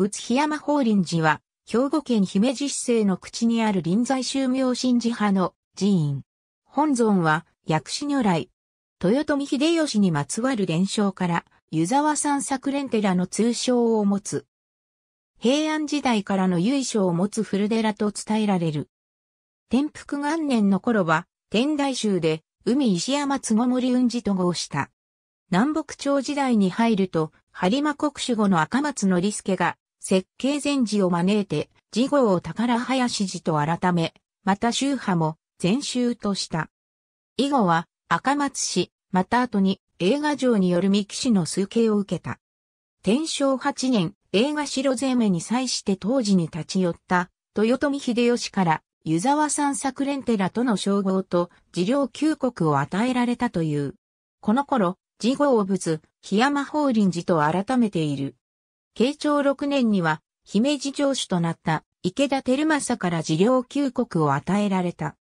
仏檜山法輪寺は、兵庫県姫路市政の口にある臨済宗明神寺派の寺院。本尊は、薬師如来。豊臣秀吉にまつわる伝承から、湯沢山作連寺の通称を持つ。平安時代からの由緒を持つ古寺と伝えられる。天福元年の頃は、天台宗で、海石山つごもり雲寺と号した。南北朝時代に入ると、播磨国守護の赤松のスケが設計禅師を招いて、事後を宝林寺と改め、また宗派も禅宗とした。以後は赤松氏、また後に映画城による三木氏の崇敬を受けた。天正8年、映画城攻めに際して当時に立ち寄った、豊臣秀吉から湯沢山作連寺との称号と寺領旧国を与えられたという。この頃、事後を仏、檜山法輪寺と改めている。慶長6年には、姫路城主となった池田照政から事業休国を与えられた。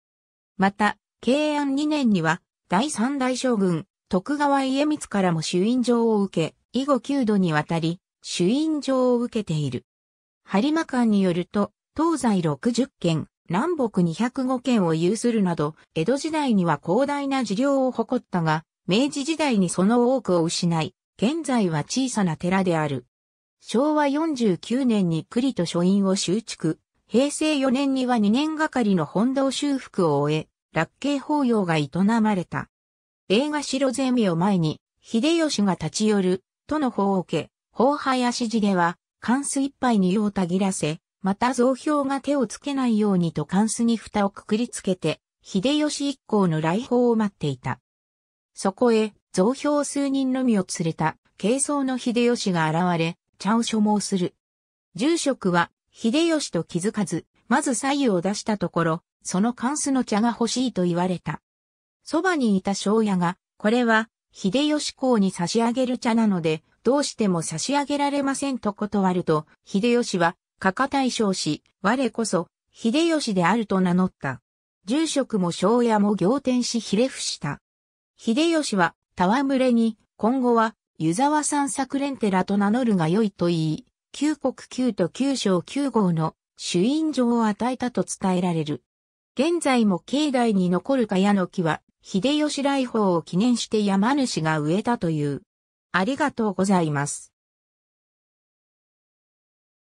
また、慶安2年には、第三代将軍、徳川家光からも主印状を受け、以後9度にわたり、主印状を受けている。播磨館によると、東西60県、南北205県を有するなど、江戸時代には広大な事業を誇ったが、明治時代にその多くを失い、現在は小さな寺である。昭和49年に栗と書院を修築、平成4年には2年がかりの本堂修復を終え、落慶法要が営まれた。映画白ゼミを前に、秀吉が立ち寄る、との法を受け、法廃足地では、関数いっぱいに用をたぎらせ、また造票が手をつけないようにと関数に蓋をくくりつけて、秀吉一行の来訪を待っていた。そこへ、造票数人のみを連れた、軽装の秀吉が現れ、茶を所望する。住職は、秀吉と気づかず、まず左右を出したところ、その関数の茶が欲しいと言われた。そばにいた庄屋が、これは、秀吉公に差し上げる茶なので、どうしても差し上げられませんと断ると、秀吉は、かか大将し、我こそ、秀吉であると名乗った。住職も庄屋も仰天しひれ伏した。秀吉は、戯れに、今後は、湯沢山作連寺と名乗るが良いと言い、九国九都九章九号の主因状を与えたと伝えられる。現在も境内に残るかやの木は、秀吉来訪を記念して山主が植えたという。ありがとうございます。